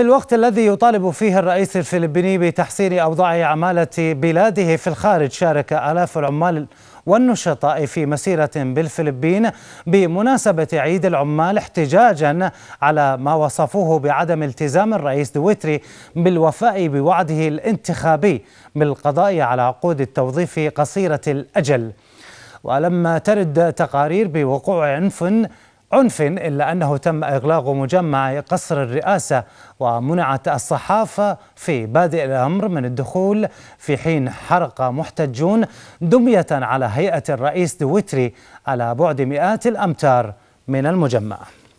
في الوقت الذي يطالب فيه الرئيس الفلبيني بتحسين أوضاع عمالة بلاده في الخارج شارك آلاف العمال والنشطاء في مسيرة بالفلبين بمناسبة عيد العمال احتجاجا على ما وصفوه بعدم التزام الرئيس دويتري بالوفاء بوعده الانتخابي بالقضاء على عقود التوظيف قصيرة الأجل ولما ترد تقارير بوقوع عنف عنف إلا أنه تم إغلاق مجمع قصر الرئاسة ومنعت الصحافة في بادئ الأمر من الدخول في حين حرق محتجون دمية على هيئة الرئيس دويتري على بعد مئات الأمتار من المجمع